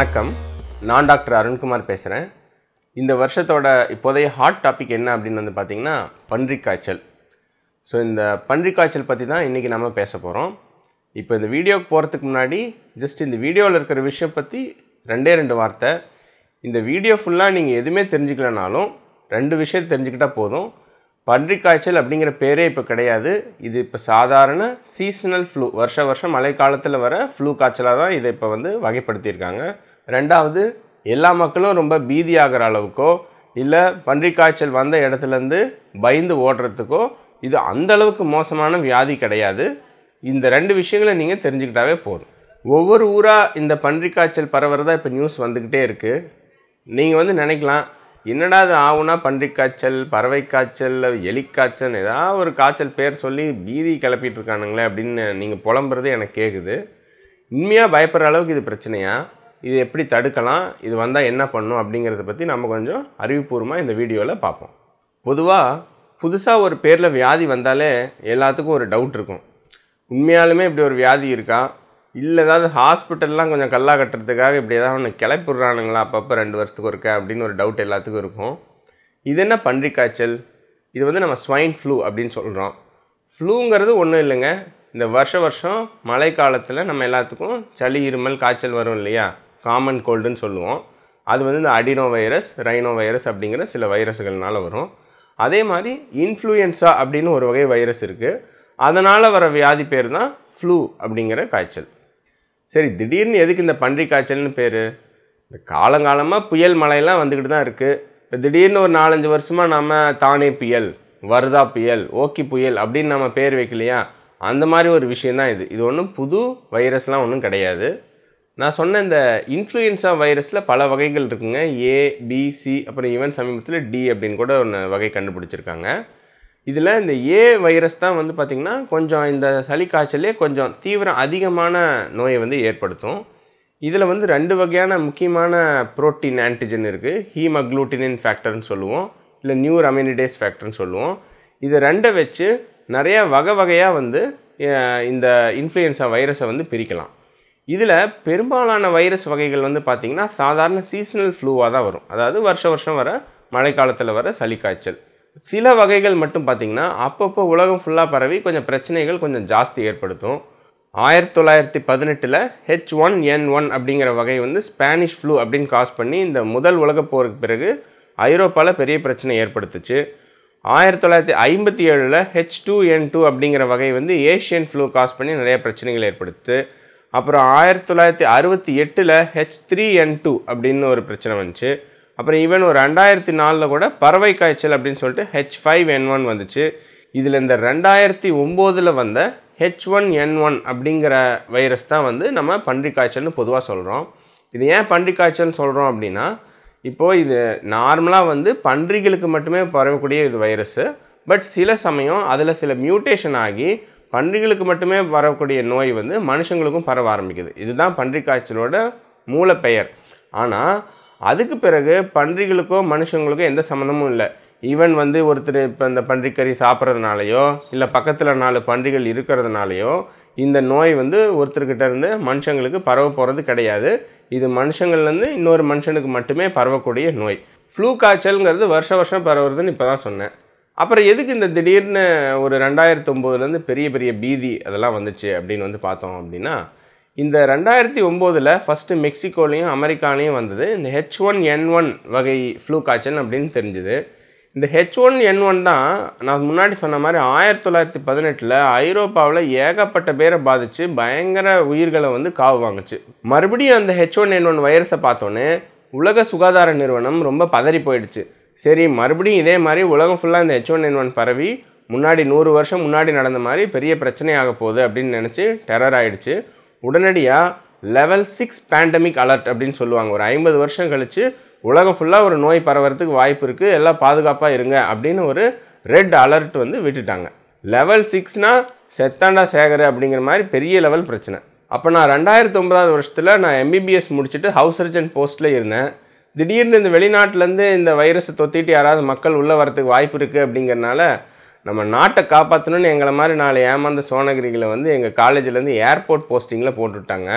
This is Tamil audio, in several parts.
வணக்கம் நான் டாக்டர் அருண்குமார் பேசுகிறேன் இந்த வருஷத்தோட இப்போதைய ஹாட் டாபிக் என்ன அப்படின்னு வந்து பார்த்திங்கன்னா பன்றி காய்ச்சல் ஸோ இந்த பன்றி காய்ச்சல் பற்றி தான் இன்றைக்கி நம்ம பேச போகிறோம் இப்போ இந்த வீடியோக்கு போகிறதுக்கு முன்னாடி ஜஸ்ட் இந்த வீடியோவில் இருக்கிற விஷயம் பற்றி ரெண்டே ரெண்டு வார்த்தை இந்த வீடியோ ஃபுல்லாக நீங்கள் எதுவுமே தெரிஞ்சுக்கலனாலும் ரெண்டு விஷயம் தெரிஞ்சுக்கிட்டால் போதும் பன்றி காய்ச்சல் அப்படிங்கிற பேரே இப்போ கிடையாது இது இப்போ சாதாரண சீசனல் ஃப்ளூ வருஷ வருஷம் மழை காலத்தில் வர ஃப்ளூ காய்ச்சலாக தான் இதை இப்போ வந்து வகைப்படுத்தியிருக்காங்க ரெண்டாவது எல்லா மக்களும் ரொம்ப பீதியாகிற அளவுக்கோ இல்லை பன்றி காய்ச்சல் வந்த இடத்துலேருந்து பயந்து ஓடுறதுக்கோ இது அந்த அளவுக்கு மோசமான வியாதி கிடையாது இந்த ரெண்டு விஷயங்களை நீங்கள் தெரிஞ்சுக்கிட்டாவே போதும் ஒவ்வொரு ஊராக இந்த பன்றி காய்ச்சல் பரவுறதா இப்போ நியூஸ் வந்துக்கிட்டே இருக்குது நீங்கள் வந்து நினைக்கலாம் என்னடா அது ஆகுனா பன்றி காய்ச்சல் பறவை காய்ச்சல் எலிக்காய்ச்சல் ஏதாவது ஒரு காய்ச்சல் பேர் சொல்லி பீதி கிளப்பிட்டு இருக்கானுங்களே அப்படின்னு நீங்கள் புலம்புறது எனக்கு கேட்குது உண்மையாக பயப்படுற அளவுக்கு இது பிரச்சனையாக இது எப்படி தடுக்கலாம் இது வந்தால் என்ன பண்ணும் அப்படிங்கிறத பற்றி நம்ம கொஞ்சம் அறிவுபூர்வமாக இந்த வீடியோவில் பார்ப்போம் பொதுவாக புதுசாக ஒரு பேரில் வியாதி வந்தாலே எல்லாத்துக்கும் ஒரு டவுட் இருக்கும் உண்மையாலுமே இப்படி ஒரு வியாதி இருக்கா இல்லை ஏதாவது ஹாஸ்பிட்டல்லாம் கொஞ்சம் கல்லா கட்டுறதுக்காக இப்படி ஏதாவது ஒன்று கிளப்பிடுறானுங்களா அப்பப்போ ரெண்டு வருஷத்துக்கு இருக்க அப்படின்னு ஒரு டவுட் எல்லாத்துக்கும் இருக்கும் இது என்ன பன்றி காய்ச்சல் இது வந்து நம்ம ஸ்வைன் ஃப்ளூ அப்படின்னு சொல்கிறோம் ஃப்ளூங்கிறது ஒன்றும் இல்லைங்க இந்த வருஷ வருஷம் மழை காலத்தில் நம்ம எல்லாத்துக்கும் சளி இருமல் காய்ச்சல் வரும் இல்லையா காமன் கோல்டுன்னு சொல்லுவோம் அது வந்து இந்த அடினோ வைரஸ் ரைனோ வைரஸ் அப்படிங்கிற சில வைரஸ்கள்னால வரும் அதே மாதிரி இன்ஃப்ளூயன்சா அப்படின்னு ஒரு வகை வைரஸ் இருக்குது அதனால் வர வியாதி பேர் தான் ஃப்ளூ அப்படிங்கிற காய்ச்சல் சரி திடீர்னு எதுக்கு இந்த பன்றி காய்ச்சல்னு பேர் இந்த காலங்காலமாக புயல் மழையெல்லாம் வந்துக்கிட்டு தான் இருக்குது இப்போ திடீர்னு ஒரு நாலஞ்சு வருஷமாக நம்ம தானே புயல் வருதா புயல் ஓக்கி புயல் அப்படின்னு நம்ம பேர் வைக்கலையா அந்த மாதிரி ஒரு விஷயந்தான் இது இது ஒன்றும் புது வைரஸ்லாம் ஒன்றும் கிடையாது நான் சொன்ன இந்த இன்ஃப்ளூயன்ஸா வைரஸில் பல வகைகள் இருக்குங்க ஏ பிசி அப்புறம் ஈவன் சமீபத்தில் டி அப்படின்னு கூட ஒன்று வகை கண்டுபிடிச்சிருக்காங்க இதில் இந்த ஏ வைரஸ் தான் வந்து பார்த்திங்கன்னா கொஞ்சம் இந்த சளி காய்ச்சலே கொஞ்சம் தீவிரம் அதிகமான நோயை வந்து ஏற்படுத்தும் இதில் வந்து ரெண்டு வகையான முக்கியமான ப்ரோட்டீன் ஆன்டிஜன் இருக்குது ஹீமக்ளூட்டினின் ஃபேக்டர்னு சொல்லுவோம் இல்லை நியூ ரமினிடேஸ் ஃபேக்டர்னு சொல்லுவோம் இதை ரெண்டை வச்சு நிறையா வகை வகையாக வந்து இந்த இன்ஃப்ளூயன்ஸா வைரஸை வந்து பிரிக்கலாம் இதில் பெரும்பாலான வைரஸ் வகைகள் வந்து பார்த்திங்கன்னா சாதாரண சீசனல் ஃப்ளூவாக தான் வரும் அதாவது வருஷ வருஷம் வர மழைக்காலத்தில் வர சளி காய்ச்சல் சில வகைகள் மட்டும் பார்த்திங்கன்னா அப்பப்போ உலகம் ஃபுல்லாக பரவி கொஞ்சம் பிரச்சனைகள் கொஞ்சம் ஜாஸ்தி ஏற்படுத்தும் ஆயிரத்தி தொள்ளாயிரத்தி பதினெட்டில் ஹெச் ஒன் என் ஒன் அப்படிங்கிற வகை வந்து ஸ்பானிஷ் ஃப்ளூ அப்படின்னு காஸ் பண்ணி இந்த முதல் உலகப் போருக்கு பிறகு ஐரோப்பாவில் பெரிய பிரச்சனை ஏற்படுத்துச்சு ஆயிரத்தி தொள்ளாயிரத்தி ஐம்பத்தி ஏழில் ஹெச் டூ என் டூ அப்படிங்கிற வகை வந்து ஏஷியன் ஃப்ளூ காஸ் பண்ணி நிறைய பிரச்சனைகள் ஏற்படுத்து அப்புறம் ஆயிரத்தி தொள்ளாயிரத்தி அறுபத்தி எட்டில் ஹெச் த்ரீ என் டூ அப்படின்னு ஒரு பிரச்சனை வந்துச்சு அப்புறம் ஈவன் ஒரு ரெண்டாயிரத்தி நாலில் கூட பறவை காய்ச்சல் அப்படின்னு சொல்லிட்டு ஹெச் ஃபைவ் என் ஒன் வந்துச்சு இதில் இந்த ரெண்டாயிரத்தி ஒம்போதில் வந்த ஹெச் ஒன் என் ஒன் அப்படிங்கிற வைரஸ் தான் வந்து நம்ம பன்றி காய்ச்சல்னு பொதுவாக சொல்கிறோம் இது ஏன் பன்றி காய்ச்சல்னு சொல்கிறோம் அப்படின்னா இப்போது இது நார்மலாக வந்து பன்றிகளுக்கு மட்டுமே பரவக்கூடிய இது வைரஸ்ஸு பட் சில சமயம் அதில் சில மியூட்டேஷன் ஆகி பன்றிகளுக்கு மட்டுமே வரக்கூடிய நோய் வந்து மனுஷங்களுக்கும் பரவ ஆரம்பிக்குது இதுதான் பன்றி காய்ச்சலோட மூலப்பெயர் ஆனால் அதுக்கு பிறகு பன்றிகளுக்கோ மனுஷங்களுக்கோ எந்த சம்மந்தமும் இல்லை ஈவன் வந்து ஒருத்தர் இப்போ இந்த பன்றிக்கறி சாப்பிட்றதுனாலையோ இல்லை பக்கத்தில் நாலு பன்றிகள் இருக்கிறதுனாலையோ இந்த நோய் வந்து ஒருத்தர்கிட்ட இருந்து மனுஷங்களுக்கு பரவ போகிறது கிடையாது இது மனுஷங்கள்லேருந்து இன்னொரு மனுஷனுக்கு மட்டுமே பரவக்கூடிய நோய் ஃப்ளூ காய்ச்சலுங்கிறது வருஷ வருஷம் பரவுறதுன்னு இப்போ தான் சொன்னேன் அப்புறம் எதுக்கு இந்த திடீர்னு ஒரு ரெண்டாயிரத்தி ஒம்போதுலேருந்து பெரிய பெரிய பீதி அதெல்லாம் வந்துச்சு அப்படின்னு வந்து பார்த்தோம் அப்படின்னா இந்த ரெண்டாயிரத்தி ஒம்போதில் ஃபஸ்ட்டு மெக்சிகோலையும் அமெரிக்காலையும் வந்தது இந்த ஹெச் ஒன் என் ஒன் வகை ஃப்ளூ காய்ச்சல் அப்படின்னு தெரிஞ்சுது இந்த ஹெச் ஒன் என் ஒன் தான் நான் முன்னாடி சொன்ன மாதிரி ஆயிரத்தி தொள்ளாயிரத்தி பதினெட்டில் ஐரோப்பாவில் ஏகப்பட்ட பேரை பாதித்து பயங்கர உயிர்களை வந்து காவு வாங்குச்சு மறுபடியும் அந்த ஹெச் ஒன் என் ஒன் வைரஸை பார்த்தோன்னே உலக சுகாதார நிறுவனம் ரொம்ப பதறி போயிடுச்சு சரி மறுபடியும் இதே மாதிரி உலகம் ஃபுல்லாக இந்த ஹெச் ஒன் என் ஒன் பரவி முன்னாடி நூறு வருஷம் முன்னாடி நடந்த மாதிரி பெரிய ஆக போகுது அப்படின்னு நினச்சி டெரர் ஆகிடுச்சு உடனடியாக லெவல் சிக்ஸ் பேண்டமிக் அலர்ட் அப்படின்னு சொல்லுவாங்க ஒரு ஐம்பது வருஷம் கழித்து உலகம் ஃபுல்லாக ஒரு நோய் பரவறதுக்கு வாய்ப்பு இருக்குது எல்லாம் பாதுகாப்பாக இருங்க அப்படின்னு ஒரு ரெட் அலர்ட் வந்து விட்டுட்டாங்க லெவல் சிக்ஸ்னால் செத்தாண்டா சேகர் அப்படிங்கிற மாதிரி பெரிய லெவல் பிரச்சனை அப்போ நான் ரெண்டாயிரத்தி ஒன்பதாவது வருஷத்தில் நான் எம்பிபிஎஸ் முடிச்சுட்டு ஹவுஸ் சர்ஜன் போஸ்ட்டில் இருந்தேன் திடீர்னு இந்த வெளிநாட்டிலேருந்து இந்த வைரஸை தொத்திட்டு யாராவது மக்கள் உள்ளே வரத்துக்கு வாய்ப்பு இருக்குது அப்படிங்கிறனால நம்ம நாட்டை காப்பாற்றணும்னு எங்களை மாதிரி நாலு ஏமாந்த சோனகிரிகளை வந்து எங்கள் காலேஜிலேருந்து ஏர்போர்ட் போஸ்டிங்கில் போட்டுவிட்டாங்க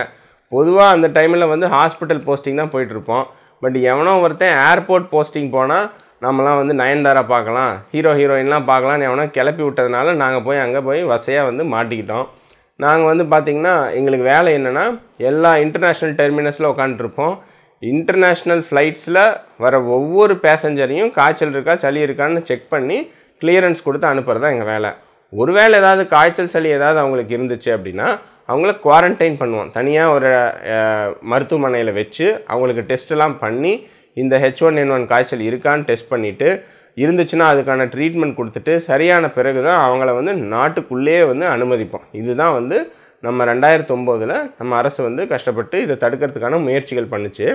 பொதுவாக அந்த டைமில் வந்து ஹாஸ்பிட்டல் போஸ்டிங் தான் போயிட்டுருப்போம் பட் எவனோ ஒருத்தன் ஏர்போர்ட் போஸ்டிங் போனால் நம்மலாம் வந்து நயன்தாரா பார்க்கலாம் ஹீரோ ஹீரோயின்லாம் பார்க்கலான்னு எவனோ கிளப்பி விட்டதுனால நாங்கள் போய் அங்கே போய் வசையாக வந்து மாட்டிக்கிட்டோம் நாங்கள் வந்து பார்த்திங்கன்னா எங்களுக்கு வேலை என்னென்னா எல்லா இன்டர்நேஷ்னல் டெர்மினஸில் உட்காந்துட்ருப்போம் இன்டர்நேஷ்னல் ஃப்ளைட்ஸில் வர ஒவ்வொரு பேசஞ்சரையும் காய்ச்சல் இருக்கா சளி இருக்கான்னு செக் பண்ணி கிளியரன்ஸ் கொடுத்து அனுப்புகிறது தான் எங்கள் வேலை ஒருவேளை ஏதாவது காய்ச்சல் சளி ஏதாவது அவங்களுக்கு இருந்துச்சு அப்படின்னா அவங்கள குவாரண்டைன் பண்ணுவோம் தனியாக ஒரு மருத்துவமனையில் வச்சு அவங்களுக்கு டெஸ்ட்டெல்லாம் பண்ணி இந்த ஹெச் ஒன் என் ஒன் காய்ச்சல் இருக்கான்னு டெஸ்ட் பண்ணிவிட்டு இருந்துச்சுன்னா அதுக்கான ட்ரீட்மெண்ட் கொடுத்துட்டு சரியான பிறகு தான் அவங்கள வந்து நாட்டுக்குள்ளேயே வந்து அனுமதிப்போம் இதுதான் வந்து நம்ம ரெண்டாயிரத்து ஒம்போதில் நம்ம அரசு வந்து கஷ்டப்பட்டு இதை தடுக்கிறதுக்கான முயற்சிகள் பண்ணுச்சு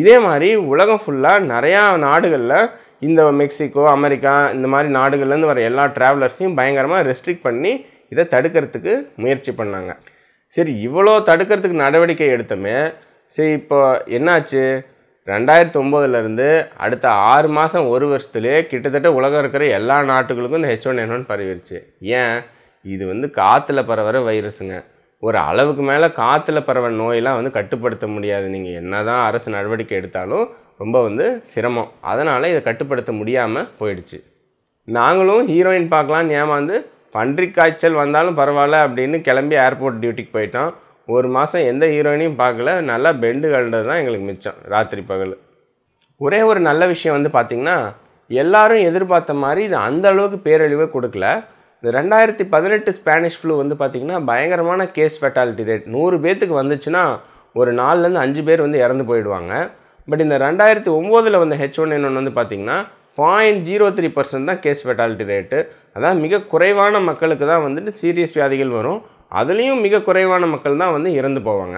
இதே மாதிரி உலகம் ஃபுல்லாக நிறையா நாடுகளில் இந்த மெக்சிகோ அமெரிக்கா இந்த மாதிரி நாடுகள்லேருந்து வர எல்லா ட்ராவலர்ஸையும் பயங்கரமாக ரெஸ்ட்ரிக்ட் பண்ணி இதை தடுக்கிறதுக்கு முயற்சி பண்ணாங்க சரி இவ்வளோ தடுக்கிறதுக்கு நடவடிக்கை எடுத்தோமே சரி இப்போ என்னாச்சு ரெண்டாயிரத்து ஒம்போதுலேருந்து அடுத்த ஆறு மாதம் ஒரு வருஷத்துலேயே கிட்டத்தட்ட உலகம் இருக்கிற எல்லா நாட்டுகளுக்கும் இந்த ஹெச் ஒன் என் ஒன் பரவிடுச்சு ஏன் இது வந்து காற்றுல பரவுற வைரஸுங்க ஒரு அளவுக்கு மேலே காற்றுல பரவ நோயெல்லாம் வந்து கட்டுப்படுத்த முடியாது நீங்கள் என்ன தான் அரசு நடவடிக்கை எடுத்தாலும் ரொம்ப வந்து சிரமம் அதனால் இதை கட்டுப்படுத்த முடியாமல் போயிடுச்சு நாங்களும் ஹீரோயின் பார்க்கலான்னு ஏமாந்து பன்றி காய்ச்சல் வந்தாலும் பரவாயில்ல அப்படின்னு கிளம்பி ஏர்போர்ட் டியூட்டிக்கு போயிட்டோம் ஒரு மாதம் எந்த ஹீரோயினையும் பார்க்கல நல்லா பெண்டு கண்டது தான் எங்களுக்கு மிச்சம் ராத்திரி பகல் ஒரே ஒரு நல்ல விஷயம் வந்து பார்த்திங்கன்னா எல்லாரும் எதிர்பார்த்த மாதிரி இது அந்த அளவுக்கு பேரழிவை கொடுக்கல இந்த ரெண்டாயிரத்தி பதினெட்டு ஸ்பானிஷ் ஃப்ளூ வந்து பார்த்திங்கன்னா பயங்கரமான கேஸ் ஃபெட்டாலிட்டி ரேட் நூறு பேர்த்துக்கு வந்துச்சுன்னா ஒரு நாலுலேருந்து அஞ்சு பேர் வந்து இறந்து போயிடுவாங்க பட் இந்த ரெண்டாயிரத்தி ஒம்போதில் வந்த ஹெச் ஒன் என் ஒன்று வந்து பார்த்திங்கன்னா பாயிண்ட் ஜீரோ த்ரீ பர்சன்ட் தான் கேஸ் ஃபெட்டாலிட்டி ரேட்டு அதான் மிக குறைவான மக்களுக்கு தான் வந்துட்டு சீரியஸ் வியாதிகள் வரும் அதுலேயும் மிக குறைவான மக்கள் தான் வந்து இறந்து போவாங்க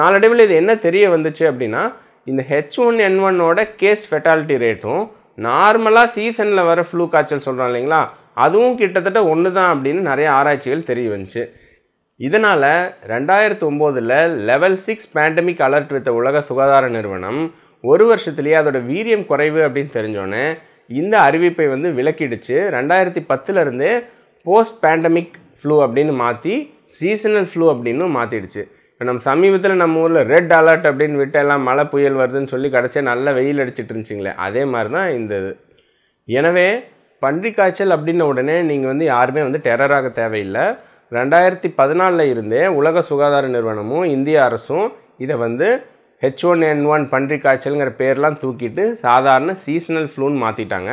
நாளடைவில் இது என்ன தெரிய வந்துச்சு அப்படின்னா இந்த ஹெச் ஒன் என் ஒன்னோட கேஸ் ஃபெட்டாலிட்டி ரேட்டும் நார்மலாக சீசனில் வர ஃப்ளூ காய்ச்சல் சொல்கிறோம் இல்லைங்களா அதுவும் கிட்டத்தட்ட ஒன்று தான் அப்படின்னு நிறைய ஆராய்ச்சிகள் தெரிய வந்துச்சு இதனால் ரெண்டாயிரத்து ஒம்போதில் லெவல் சிக்ஸ் பேண்டமிக் அலர்ட் வித்த உலக சுகாதார நிறுவனம் ஒரு வருஷத்துலேயே அதோடய வீரியம் குறைவு அப்படின்னு தெரிஞ்சோடனே இந்த அறிவிப்பை வந்து விலக்கிடுச்சு ரெண்டாயிரத்தி பத்துலேருந்தே போஸ்ட் பேண்டமிக் ஃப்ளூ அப்படின்னு மாற்றி சீசனல் ஃப்ளூ அப்படின்னு மாற்றிடுச்சு இப்போ நம்ம சமீபத்தில் நம்ம ஊரில் ரெட் அலர்ட் அப்படின்னு விட்டு எல்லாம் மழை புயல் வருதுன்னு சொல்லி கடைசியாக நல்லா வெயில் அடிச்சிட்டு இருந்துச்சிங்களே அதே மாதிரி தான் இந்த எனவே பன்றி காய்ச்சல் அப்படின்ன உடனே நீங்கள் வந்து யாருமே வந்து டெரராக தேவையில்லை ரெண்டாயிரத்தி பதினாலில் இருந்தே உலக சுகாதார நிறுவனமும் இந்திய அரசும் இதை வந்து ஹெச் ஒன் என் ஒன் பன்றி காய்ச்சலுங்கிற பேர்லாம் தூக்கிட்டு சாதாரண சீசனல் ஃப்ளூன்னு மாற்றிட்டாங்க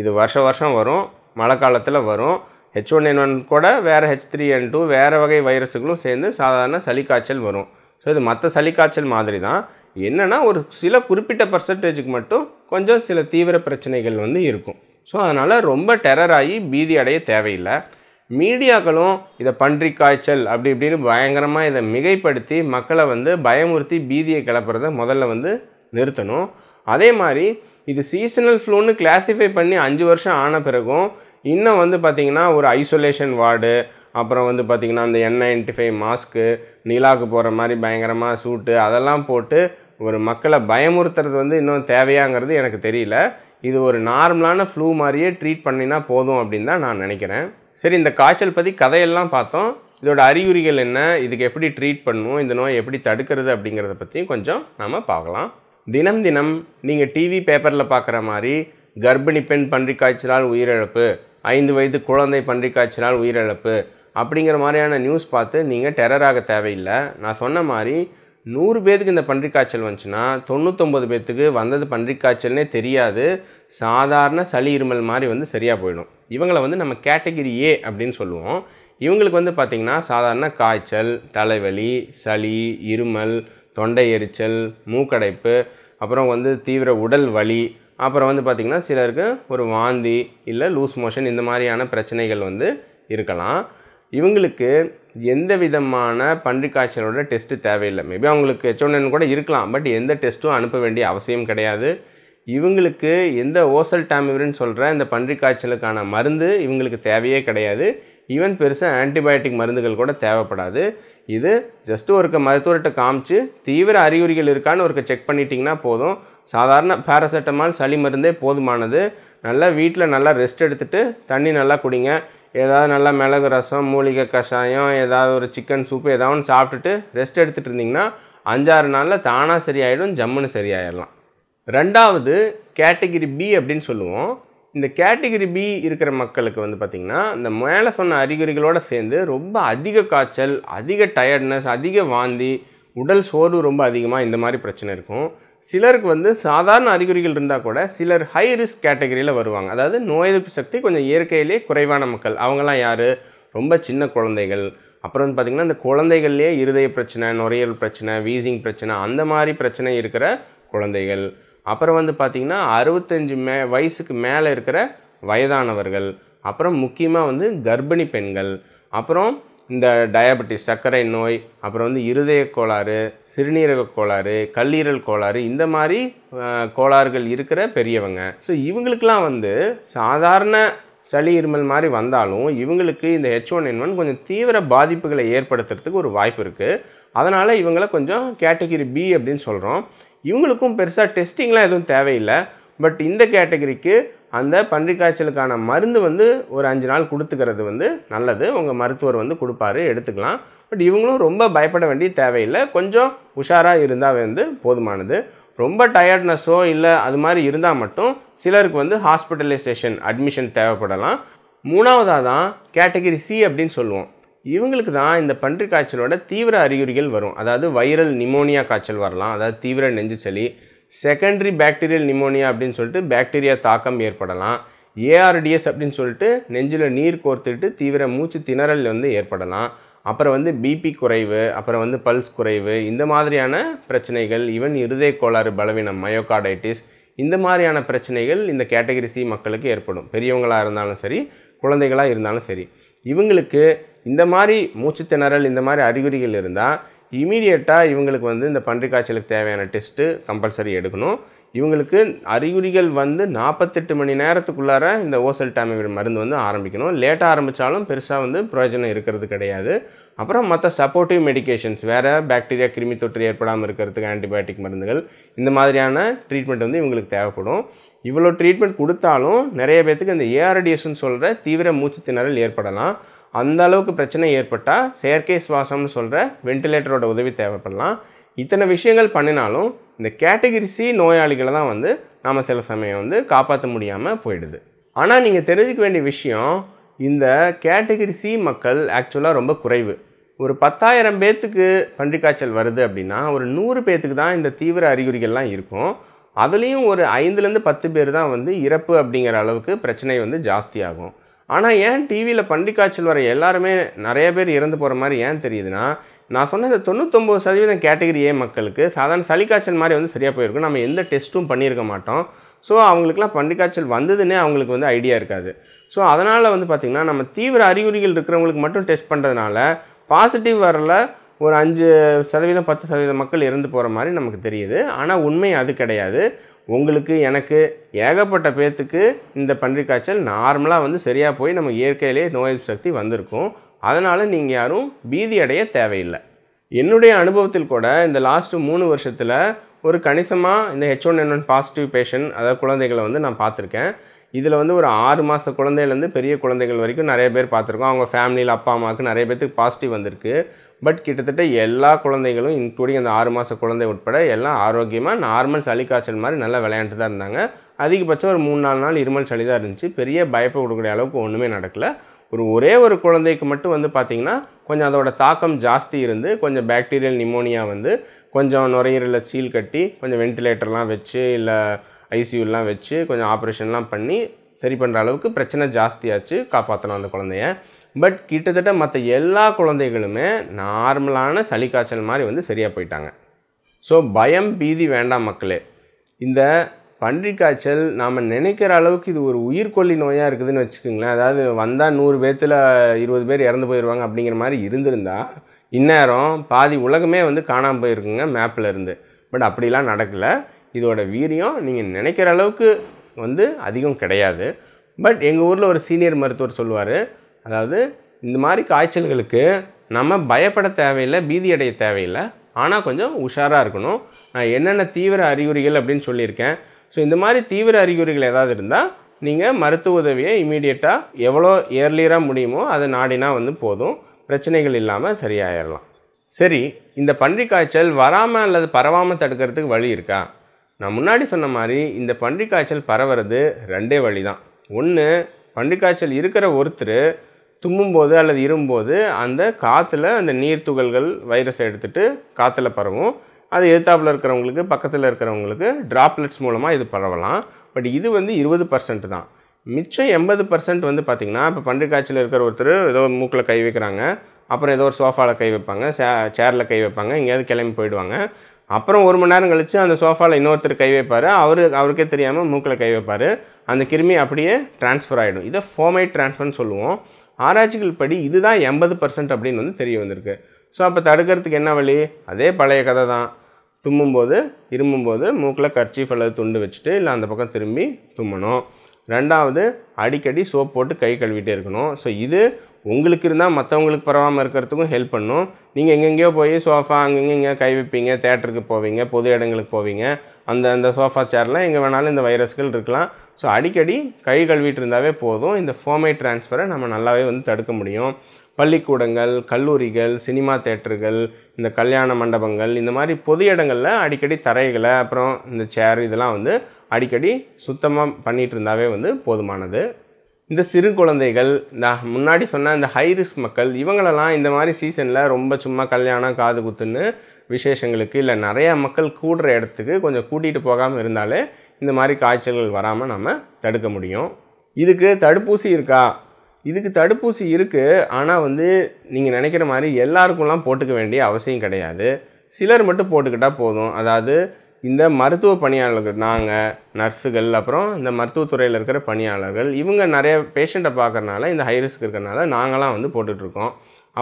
இது வருஷ வருஷம் வரும் மழை காலத்தில் வரும் ஹெச் ஒன் என் ஒன் கூட வேறு ஹெச் த்ரீ என் டூ வேறு வகை வைரஸுகளும் சேர்ந்து சாதாரண சளி காய்ச்சல் வரும் ஸோ இது மற்ற சளி காய்ச்சல் மாதிரி தான் என்னென்னா ஒரு சில குறிப்பிட்ட பர்சன்டேஜுக்கு மட்டும் கொஞ்சம் சில தீவிர பிரச்சனைகள் வந்து இருக்கும் ஸோ அதனால் ரொம்ப டெரர் ஆகி பீதி அடைய தேவையில்லை மீடியாக்களும் இதை பன்றி காய்ச்சல் அப்படி இப்படின்னு பயங்கரமாக இதை மிகைப்படுத்தி மக்களை வந்து பயமுறுத்தி பீதியை கிளப்புறத முதல்ல வந்து நிறுத்தணும் அதே மாதிரி இது சீசனல் ஃப்ளூன்னு கிளாஸிஃபை பண்ணி அஞ்சு வருஷம் ஆன பிறகும் இன்னும் வந்து பார்த்திங்கன்னா ஒரு ஐசோலேஷன் வார்டு அப்புறம் வந்து பார்த்திங்கன்னா அந்த என் நைன்டி ஃபைவ் மாஸ்க்கு நிலாவுக்கு போகிற மாதிரி பயங்கரமாக சூட்டு அதெல்லாம் போட்டு ஒரு மக்களை பயமுறுத்துறது வந்து இன்னும் தேவையாங்கிறது எனக்கு தெரியல இது ஒரு நார்மலான ஃப்ளூ மாதிரியே ட்ரீட் பண்ணினா போதும் அப்படின்னு தான் நான் நினைக்கிறேன் சரி இந்த காய்ச்சல் பற்றி கதையெல்லாம் பார்த்தோம் இதோட அறிகுறிகள் என்ன இதுக்கு எப்படி ட்ரீட் பண்ணுவோம் இந்த நோயை எப்படி தடுக்கிறது அப்படிங்கிறத பற்றியும் கொஞ்சம் நாம் பார்க்கலாம் தினம் தினம் நீங்கள் டிவி பேப்பரில் பார்க்குற மாதிரி கர்ப்பிணி பெண் பன்றி காய்ச்சலால் உயிரிழப்பு ஐந்து வயது குழந்தை பன்றி காய்ச்சலால் உயிரிழப்பு அப்படிங்கிற மாதிரியான நியூஸ் பார்த்து நீங்கள் டெரர் ஆக தேவையில்லை நான் சொன்ன மாதிரி நூறு பேர்த்துக்கு இந்த பன்றி காய்ச்சல் வந்துச்சுன்னா தொண்ணூத்தொம்பது பேர்த்துக்கு வந்தது பன்றி காய்ச்சல்னே தெரியாது சாதாரண சளி இருமல் மாதிரி வந்து சரியாக போயிடும் இவங்களை வந்து நம்ம கேட்டகிரி ஏ அப்படின்னு சொல்லுவோம் இவங்களுக்கு வந்து பார்த்திங்கன்னா சாதாரண காய்ச்சல் தலைவலி சளி இருமல் தொண்டை எரிச்சல் மூக்கடைப்பு அப்புறம் வந்து தீவிர உடல் வலி அப்புறம் வந்து பார்த்திங்கன்னா சிலருக்கு ஒரு வாந்தி இல்லை லூஸ் மோஷன் இந்த மாதிரியான பிரச்சனைகள் வந்து இருக்கலாம் இவங்களுக்கு எந்த விதமான பன்றிக் காய்ச்சலோட டெஸ்ட்டு தேவையில்லை மேபி அவங்களுக்கு ஹெச்ஒன்னு கூட இருக்கலாம் பட் எந்த டெஸ்ட்டும் அனுப்ப வேண்டிய அவசியம் கிடையாது இவங்களுக்கு எந்த ஓசல் டாமிவிர்னு சொல்கிற இந்த பன்றிக் காய்ச்சலுக்கான மருந்து இவங்களுக்கு தேவையே கிடையாது ஈவன் பெருசாக ஆன்டிபயோட்டிக் மருந்துகள் கூட தேவைப்படாது இது ஜஸ்ட்டு ஒருக்க மருத்துவர்கிட்ட காமிச்சு தீவிர அறிகுறிகள் இருக்கான்னு ஒருக்க செக் பண்ணிட்டிங்கன்னா போதும் சாதாரண பேராசெட்டமால் சளி மருந்தே போதுமானது நல்லா வீட்டில் நல்லா ரெஸ்ட் எடுத்துகிட்டு தண்ணி நல்லா குடிங்க ஏதாவது நல்லா மிளகு ரசம் மூலிகை கஷாயம் ஏதாவது ஒரு சிக்கன் சூப்பு ஏதாவது ஒன்று சாப்பிட்டுட்டு ரெஸ்ட் எடுத்துகிட்டு இருந்திங்கன்னா அஞ்சாறு நாளில் தானாக சரியாயிடும் ஜம்முன்னு சரியாயிடலாம் ரெண்டாவது கேட்டகிரி பி அப்படின்னு சொல்லுவோம் இந்த கேட்டகிரி பி இருக்கிற மக்களுக்கு வந்து பார்த்திங்கன்னா இந்த மேலே சொன்ன அறிகுறிகளோடு சேர்ந்து ரொம்ப அதிக காய்ச்சல் அதிக டயர்ட்னஸ் அதிக வாந்தி உடல் சோர்வு ரொம்ப அதிகமாக இந்த மாதிரி பிரச்சனை இருக்கும் சிலருக்கு வந்து சாதாரண அறிகுறிகள் இருந்தால் கூட சிலர் ஹை ரிஸ்க் கேட்டகரியில் வருவாங்க அதாவது நோய் எதிர்ப்பு சக்தி கொஞ்சம் இயற்கையிலே குறைவான மக்கள் அவங்களாம் யார் ரொம்ப சின்ன குழந்தைகள் அப்புறம் வந்து பார்த்திங்கன்னா இந்த குழந்தைகள்லேயே இருதய பிரச்சனை நுரையல் பிரச்சனை வீசிங் பிரச்சனை அந்த மாதிரி பிரச்சனை இருக்கிற குழந்தைகள் அப்புறம் வந்து பார்த்திங்கன்னா அறுபத்தஞ்சு மே வயசுக்கு மேலே இருக்கிற வயதானவர்கள் அப்புறம் முக்கியமாக வந்து கர்ப்பிணி பெண்கள் அப்புறம் இந்த டயபெட்டிஸ் சர்க்கரை நோய் அப்புறம் வந்து இருதய கோளாறு சிறுநீரக கோளாறு கல்லீரல் கோளாறு இந்த மாதிரி கோளாறுகள் இருக்கிற பெரியவங்க ஸோ இவங்களுக்கெல்லாம் வந்து சாதாரண சளி இருமல் மாதிரி வந்தாலும் இவங்களுக்கு இந்த ஹெச் ஒன் என் ஒன் கொஞ்சம் தீவிர பாதிப்புகளை ஏற்படுத்துறதுக்கு ஒரு வாய்ப்பு இருக்குது அதனால் இவங்களை கொஞ்சம் கேட்டகிரி பி அப்படின்னு சொல்கிறோம் இவங்களுக்கும் பெருசாக டெஸ்டிங்லாம் எதுவும் தேவையில்லை பட் இந்த கேட்டகரிக்கு அந்த பன்றி காய்ச்சலுக்கான மருந்து வந்து ஒரு அஞ்சு நாள் கொடுத்துக்கிறது வந்து நல்லது உங்கள் மருத்துவர் வந்து கொடுப்பாரு எடுத்துக்கலாம் பட் இவங்களும் ரொம்ப பயப்பட வேண்டிய தேவையில்லை கொஞ்சம் உஷாராக இருந்தால் வந்து போதுமானது ரொம்ப டயர்ட்னஸோ இல்லை அது மாதிரி இருந்தால் மட்டும் சிலருக்கு வந்து ஹாஸ்பிட்டலைசேஷன் அட்மிஷன் தேவைப்படலாம் மூணாவதாக தான் கேட்டகிரி சி அப்படின்னு சொல்லுவோம் இவங்களுக்கு தான் இந்த பன்றி காய்ச்சலோட தீவிர அறிகுறிகள் வரும் அதாவது வைரல் நிமோனியா காய்ச்சல் வரலாம் அதாவது தீவிர நெஞ்சு சளி செகண்டரி பேக்டீரியல் நிமோனியா அப்படின்னு சொல்லிட்டு பேக்டீரியா தாக்கம் ஏற்படலாம் ஏஆர்டிஎஸ் அப்படின்னு சொல்லிட்டு நெஞ்சில் நீர் கோர்த்துட்டு தீவிர மூச்சு திணறல் வந்து ஏற்படலாம் அப்புறம் வந்து பிபி குறைவு அப்புறம் வந்து பல்ஸ் குறைவு இந்த மாதிரியான பிரச்சனைகள் ஈவன் இருதய கோளாறு பலவீனம் மயோகார்டைட்டிஸ் இந்த மாதிரியான பிரச்சனைகள் இந்த கேட்டகரி சி மக்களுக்கு ஏற்படும் பெரியவங்களாக இருந்தாலும் சரி குழந்தைகளாக இருந்தாலும் சரி இவங்களுக்கு இந்த மாதிரி மூச்சுத்திணறல் இந்த மாதிரி அறிகுறிகள் இருந்தால் இமீடியட்டாக இவங்களுக்கு வந்து இந்த பன்றி காய்ச்சலுக்கு தேவையான டெஸ்ட்டு கம்பல்சரி எடுக்கணும் இவங்களுக்கு அறிகுறிகள் வந்து நாற்பத்தெட்டு மணி நேரத்துக்குள்ளார இந்த ஓசல் டாமிவிட மருந்து வந்து ஆரம்பிக்கணும் லேட்டாக ஆரம்பித்தாலும் பெருசாக வந்து பிரயோஜனம் இருக்கிறது கிடையாது அப்புறம் மற்ற சப்போர்ட்டிவ் மெடிக்கேஷன்ஸ் வேறு பாக்டீரியா கிருமி தொற்று ஏற்படாமல் இருக்கிறதுக்கு ஆன்டிபயோட்டிக் மருந்துகள் இந்த மாதிரியான ட்ரீட்மெண்ட் வந்து இவங்களுக்கு தேவைப்படும் இவ்வளோ ட்ரீட்மெண்ட் கொடுத்தாலும் நிறைய பேர்த்துக்கு இந்த ஏஆர்டிஎஸ்ன்னு சொல்கிற தீவிர மூச்சு திணறல் ஏற்படலாம் அந்த அளவுக்கு பிரச்சனை ஏற்பட்டால் செயற்கை சுவாசம்னு சொல்கிற வெண்டிலேட்டரோட உதவி தேவைப்படலாம் இத்தனை விஷயங்கள் பண்ணினாலும் இந்த கேட்டகரி சி நோயாளிகளை தான் வந்து நாம் சில சமயம் வந்து காப்பாற்ற முடியாமல் போயிடுது ஆனால் நீங்கள் தெரிஞ்சுக்க வேண்டிய விஷயம் இந்த கேட்டகரி சி மக்கள் ஆக்சுவலாக ரொம்ப குறைவு ஒரு பத்தாயிரம் பேர்த்துக்கு பன்றிக்காய்ச்சல் வருது அப்படின்னா ஒரு நூறு பேர்த்துக்கு தான் இந்த தீவிர அறிகுறிகள்லாம் இருக்கும் அதுலேயும் ஒரு ஐந்துலேருந்து பத்து பேர் தான் வந்து இறப்பு அப்படிங்கிற அளவுக்கு பிரச்சனை வந்து ஜாஸ்தியாகும் ஆனால் ஏன் டிவியில் பண்டி காய்ச்சல் வர எல்லாருமே நிறைய பேர் இறந்து போகிற மாதிரி ஏன் தெரியுதுன்னா நான் சொன்ன இந்த தொண்ணூத்தொம்பது சதவீதம் கேட்டகரி ஏ மக்களுக்கு சாதாரண சளி காய்ச்சல் மாதிரி வந்து சரியாக போயிருக்கும் நம்ம எந்த டெஸ்ட்டும் பண்ணியிருக்க மாட்டோம் ஸோ அவங்களுக்குலாம் பண்டி காய்ச்சல் வந்ததுன்னே அவங்களுக்கு வந்து ஐடியா இருக்காது ஸோ அதனால் வந்து பார்த்திங்கன்னா நம்ம தீவிர அறிகுறிகள் இருக்கிறவங்களுக்கு மட்டும் டெஸ்ட் பண்ணுறதுனால பாசிட்டிவ் வரல ஒரு அஞ்சு சதவீதம் பத்து சதவீதம் மக்கள் இறந்து போகிற மாதிரி நமக்கு தெரியுது ஆனால் உண்மை அது கிடையாது உங்களுக்கு எனக்கு ஏகப்பட்ட பேர்த்துக்கு இந்த பன்றி காய்ச்சல் நார்மலாக வந்து சரியாக போய் நம்ம இயற்கையிலே நோய் எதிர்ப்பு சக்தி வந்திருக்கும் அதனால் நீங்கள் யாரும் பீதி அடைய தேவையில்லை என்னுடைய அனுபவத்தில் கூட இந்த லாஸ்ட்டு மூணு வருஷத்தில் ஒரு கணிசமாக இந்த H one N one positive patient அதாவது குழந்தைகளை வந்து நான் பார்த்துருக்கேன் இதில் வந்து ஒரு ஆறு மாத குழந்தையிலேருந்து பெரிய குழந்தைகள் வரைக்கும் நிறைய பேர் பார்த்துருக்கோம் அவங்க ஃபேமிலியில் அப்பா அம்மாவுக்கு நிறைய பேர்த்துக்கு பாசிட்டிவ் வந்திருக்கு பட் கிட்டத்தட்ட எல்லா குழந்தைகளும் இன்க்ளூடிங் அந்த ஆறு மாத குழந்தை உட்பட எல்லாம் ஆரோக்கியமாக நார்மல் சளி காய்ச்சல் மாதிரி நல்லா விளையாண்டு தான் இருந்தாங்க அதிகபட்சம் ஒரு மூணு நாலு நாள் இருமல் சளி தான் இருந்துச்சு பெரிய பயப்பை கொடுக்கக்கூடிய அளவுக்கு ஒன்றுமே நடக்கலை ஒரு ஒரே ஒரு குழந்தைக்கு மட்டும் வந்து பார்த்திங்கன்னா கொஞ்சம் அதோட தாக்கம் ஜாஸ்தி இருந்து கொஞ்சம் பேக்டீரியல் நிமோனியா வந்து கொஞ்சம் நுரையீரலில் சீல் கட்டி கொஞ்சம் வென்டிலேட்டர்லாம் வச்சு இல்லை ஐசியூலாம் வச்சு கொஞ்சம் ஆப்ரேஷன்லாம் பண்ணி சரி பண்ணுற அளவுக்கு பிரச்சனை ஜாஸ்தியாச்சு காப்பாற்றணும் அந்த குழந்தைய பட் கிட்டத்தட்ட மற்ற எல்லா குழந்தைகளுமே நார்மலான சளி காய்ச்சல் மாதிரி வந்து சரியாக போயிட்டாங்க ஸோ பயம் பீதி வேண்டாம் மக்களே இந்த பன்றி காய்ச்சல் நாம் நினைக்கிற அளவுக்கு இது ஒரு உயிர்கொல்லி நோயாக இருக்குதுன்னு வச்சுக்கோங்களேன் அதாவது வந்தால் நூறு பேர்த்தில் இருபது பேர் இறந்து போயிடுவாங்க அப்படிங்கிற மாதிரி இருந்திருந்தால் இந்நேரம் பாதி உலகமே வந்து காணாமல் போயிருக்குங்க மேப்பில் இருந்து பட் அப்படிலாம் நடக்கலை இதோட வீரியம் நீங்கள் நினைக்கிற அளவுக்கு வந்து அதிகம் கிடையாது பட் எங்கள் ஊரில் ஒரு சீனியர் மருத்துவர் சொல்லுவார் அதாவது இந்த மாதிரி காய்ச்சல்களுக்கு நம்ம பயப்பட தேவையில்லை பீதி அடைய தேவையில்லை ஆனால் கொஞ்சம் உஷாராக இருக்கணும் நான் என்னென்ன தீவிர அறிகுறிகள் அப்படின்னு சொல்லியிருக்கேன் ஸோ இந்த மாதிரி தீவிர அறிகுறிகள் ஏதாவது இருந்தால் நீங்கள் மருத்துவ உதவியை இமீடியட்டாக எவ்வளோ ஏர்லியராக முடியுமோ அதை நாடினா வந்து போதும் பிரச்சனைகள் இல்லாமல் சரியாயிடலாம் சரி இந்த பன்றி காய்ச்சல் வராமல் அல்லது பரவாமல் தடுக்கிறதுக்கு வழி இருக்கா நான் முன்னாடி சொன்ன மாதிரி இந்த பன்றி காய்ச்சல் பரவுறது ரெண்டே வழி தான் ஒன்று பன்றி காய்ச்சல் இருக்கிற ஒருத்தர் தும்மும்போது அல்லது இரும்போது அந்த காற்றுல அந்த நீர் துகள்கள் வைரஸை எடுத்துகிட்டு காற்றுல பரவும் அது எதிர்த்தாப்பில் இருக்கிறவங்களுக்கு பக்கத்தில் இருக்கிறவங்களுக்கு ட்ராப்லெட்ஸ் மூலமாக இது பரவலாம் பட் இது வந்து இருபது பர்சன்ட் தான் மிச்சம் எண்பது பர்சன்ட் வந்து பார்த்திங்கன்னா இப்போ பன்றி காய்ச்சல் இருக்கிற ஒருத்தர் ஏதோ ஒரு மூக்கில் கை வைக்கிறாங்க அப்புறம் ஏதோ ஒரு சோஃபாவில் கை வைப்பாங்க சே சேரில் கை வைப்பாங்க எங்கேயாவது கிளம்பி போயிடுவாங்க அப்புறம் ஒரு மணி நேரம் கழித்து அந்த சோஃபாவில் இன்னொருத்தர் கை வைப்பார் அவரு அவருக்கே தெரியாமல் மூக்கில் கை வைப்பார் அந்த கிருமி அப்படியே டிரான்ஸ்ஃபர் ஆகிடும் இதை ஃபோமைட் டிரான்ஸ்ஃபர்னு சொல்லுவோம் ஆராய்ச்சிகள் படி இதுதான் எண்பது பர்சன்ட் அப்படின்னு வந்து தெரிய வந்திருக்கு ஸோ அப்போ தடுக்கிறதுக்கு என்ன வழி அதே பழைய கதை தான் தும்மும்போது இரும்பும்போது மூக்கில் கர்ச்சீஃப் அல்லது துண்டு வச்சுட்டு இல்லை அந்த பக்கம் திரும்பி தும்மணும் ரெண்டாவது அடிக்கடி சோப் போட்டு கை கழுவிட்டே இருக்கணும் ஸோ இது உங்களுக்கு இருந்தால் மற்றவங்களுக்கு பரவாமல் இருக்கிறதுக்கும் ஹெல்ப் பண்ணும் நீங்கள் எங்கெங்கேயோ போய் சோஃபா அங்கெங்கெங்கே கை வைப்பீங்க தேட்டருக்கு போவீங்க பொது இடங்களுக்கு போவீங்க அந்த அந்த சோஃபா சேர்லாம் எங்கே வேணாலும் இந்த வைரஸ்கள் இருக்கலாம் ஸோ அடிக்கடி கை கழுவிட்டு இருந்தாவே போதும் இந்த ஃபோமை டிரான்ஸ்ஃபரை நம்ம நல்லாவே வந்து தடுக்க முடியும் பள்ளிக்கூடங்கள் கல்லூரிகள் சினிமா தேட்டர்கள் இந்த கல்யாண மண்டபங்கள் இந்த மாதிரி பொது இடங்களில் அடிக்கடி தரைகளை அப்புறம் இந்த சேர் இதெல்லாம் வந்து அடிக்கடி சுத்தமாக பண்ணிகிட்டு இருந்தாவே வந்து போதுமானது இந்த சிறு குழந்தைகள் இந்த முன்னாடி சொன்ன இந்த ஹை ரிஸ்க் மக்கள் இவங்களெல்லாம் இந்த மாதிரி சீசனில் ரொம்ப சும்மா கல்யாணம் காது குத்துன்னு விசேஷங்களுக்கு இல்லை நிறையா மக்கள் கூடுற இடத்துக்கு கொஞ்சம் கூட்டிகிட்டு போகாமல் இருந்தாலே இந்த மாதிரி காய்ச்சல்கள் வராமல் நம்ம தடுக்க முடியும் இதுக்கு தடுப்பூசி இருக்கா இதுக்கு தடுப்பூசி இருக்குது ஆனால் வந்து நீங்கள் நினைக்கிற மாதிரி எல்லாருக்கும்லாம் போட்டுக்க வேண்டிய அவசியம் கிடையாது சிலர் மட்டும் போட்டுக்கிட்டால் போதும் அதாவது இந்த மருத்துவ பணியாளர்கள் நாங்கள் நர்ஸுகள் அப்புறம் இந்த மருத்துவத்துறையில் இருக்கிற பணியாளர்கள் இவங்க நிறைய பேஷண்ட்டை பார்க்குறனால இந்த ஹை ரிஸ்க் இருக்கிறனால நாங்களாம் வந்து போட்டுட்ருக்கோம்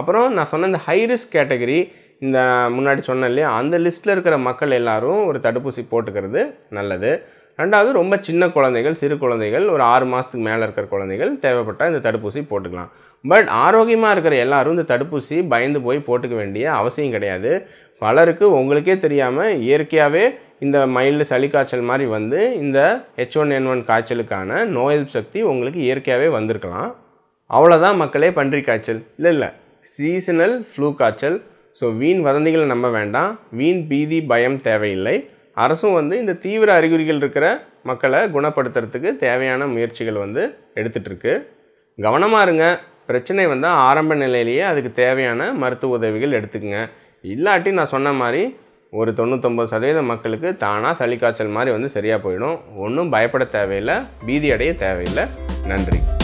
அப்புறம் நான் சொன்ன இந்த ஹை ரிஸ்க் கேட்டகரி இந்த முன்னாடி சொன்னேன் இல்லையா அந்த லிஸ்ட்டில் இருக்கிற மக்கள் எல்லோரும் ஒரு தடுப்பூசி போட்டுக்கிறது நல்லது ரெண்டாவது ரொம்ப சின்ன குழந்தைகள் சிறு குழந்தைகள் ஒரு ஆறு மாதத்துக்கு மேலே இருக்கிற குழந்தைகள் தேவைப்பட்டால் இந்த தடுப்பூசி போட்டுக்கலாம் பட் ஆரோக்கியமாக இருக்கிற எல்லாரும் இந்த தடுப்பூசி பயந்து போய் போட்டுக்க வேண்டிய அவசியம் கிடையாது பலருக்கு உங்களுக்கே தெரியாமல் இயற்கையாகவே இந்த மைல்டு சளி காய்ச்சல் மாதிரி வந்து இந்த ஹெச் ஒன் என் ஒன் காய்ச்சலுக்கான நோய் எதிர்ப்பு சக்தி உங்களுக்கு இயற்கையாகவே வந்திருக்கலாம் அவ்வளோதான் மக்களே பன்றி காய்ச்சல் இல்லை இல்லை சீசனல் ஃப்ளூ காய்ச்சல் ஸோ வீண் வதந்திகளை நம்ப வேண்டாம் வீண் பீதி பயம் தேவையில்லை அரசும் வந்து இந்த தீவிர அறிகுறிகள் இருக்கிற மக்களை குணப்படுத்துறதுக்கு தேவையான முயற்சிகள் வந்து எடுத்துகிட்ருக்கு கவனமாக இருங்க பிரச்சனை வந்தால் ஆரம்ப நிலையிலேயே அதுக்கு தேவையான மருத்துவ உதவிகள் எடுத்துக்கங்க இல்லாட்டி நான் சொன்ன மாதிரி ஒரு தொண்ணூத்தொம்பது சதவீத மக்களுக்கு தானாக சளி காய்ச்சல் மாதிரி வந்து சரியாக போயிடும் ஒன்றும் பயப்பட தேவையில்லை பீதி அடைய தேவையில்லை நன்றி